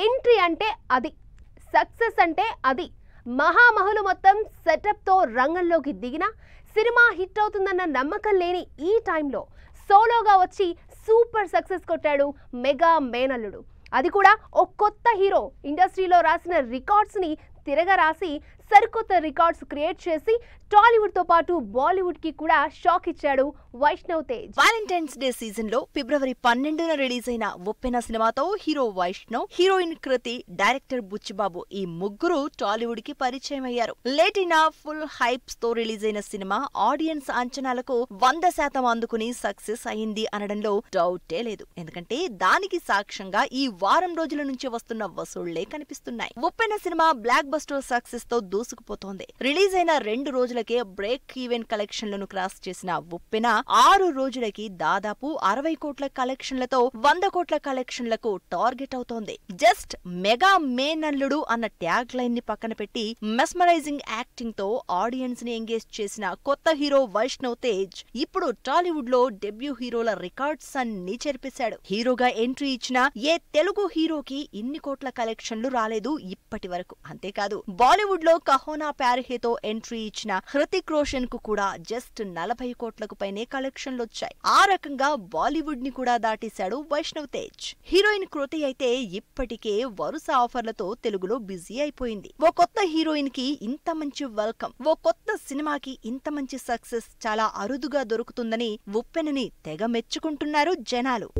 entry అంటే అది success అంటే అది మహామహులు మొత్తం సెటప్తో రంగంలోకి దిగిన సినిమా హిట్ అవుతుందన్న నమ్మకం లేని ఈ టైంలో సోలోగా వచ్చి సూపర్ సక్సెస్ కొట్టాడు మెగా మేనల్లుడు అది కూడా ఓ కొత్త హీరో ఇండస్ట్రీలో రాసిన రికార్డ్స్ని తిరగరాసి సరికొత్త రికార్డ్స్ క్రియేట్ చేసి టాలీవుడ్ తో పాటు బాలీవుడ్ కి కూడా షాక్ ఇచ్చాడు Vaishnav Tej Valentine's day season లో ఫిబ్రవరి పన్నెండున రిలీజ్ అయిన ఒప్పెన సినిమాతో hero Vaishnav heroine Krithi director Buchibabu ఈ ముగ్గురు టాలీవుడ్ కి పరిచయం అయ్యారు లేట్ ఫుల్ హైప్స్ తో రిలీజ్ అయిన సినిమా ఆడియన్స్ అంచనాలకు వంద శాతం అందుకుని సక్సెస్ అయింది అనడంలో డౌటే లేదు ఎందుకంటే దానికి సాక్ష్యంగా ఈ వారం రోజుల నుంచి వస్తున్న వసూళ్లే కనిపిస్తున్నాయి ఒప్పెన సినిమా బ్లాక్ బస్టర్ సక్సెస్ తో దూసుకుపోతోంది రిలీజ్ అయిన రెండు రోజులకే బ్రేక్ ఈవెన్ కలెక్షన్లను క్రాస్ చేసిన ఉప్పెన ఆరు రోజులకి దాదాపు అరవై కోట్ల కలెక్షన్లతో వంద కోట్ల కలెక్షన్లకు టార్గెట్ అవుతోంది జస్ట్ మెగా మే నల్లుడు అన్న ట్యాగ్ లైన్ ని పక్కన పెట్టి మెస్మరైజింగ్ యాక్టింగ్ తో ఆడియన్స్ ని ఎంగేజ్ చేసిన కొత్త హీరో వైష్ణవ్ తేజ్ ఇప్పుడు టాలీవుడ్ లో డెబ్యూ హీరోల రికార్డ్స్ అన్ని చెరిపేశాడు హీరోగా ఎంట్రీ ఇచ్చిన ఏ తెలుగు హీరోకి ఇన్ని కోట్ల కలెక్షన్లు రాలేదు ఇప్పటి వరకు అంతేకాదు కాదు బాలీవుడ్ లో కహోనా ప్యారిహితో ఎంట్రీ ఇచ్చిన హృతిక్ రోషన్ కు కూడా జస్ట్ నలభై కోట్లకు పైనే కలెక్షన్లు వచ్చాయి ఆ రకంగా బాలీవుడ్ ని కూడా దాటేశాడు వైష్ణవ్ తేజ్ హీరోయిన్ కృతి అయితే ఇప్పటికే వరుస ఆఫర్లతో తెలుగులో బిజీ అయిపోయింది ఓ కొత్త హీరోయిన్ కి ఇంత మంచి వెల్కమ్ ఓ కొత్త సినిమాకి ఇంత మంచి సక్సెస్ చాలా అరుదుగా దొరుకుతుందని ఉప్పెనని తెగ మెచ్చుకుంటున్నారు జనాలు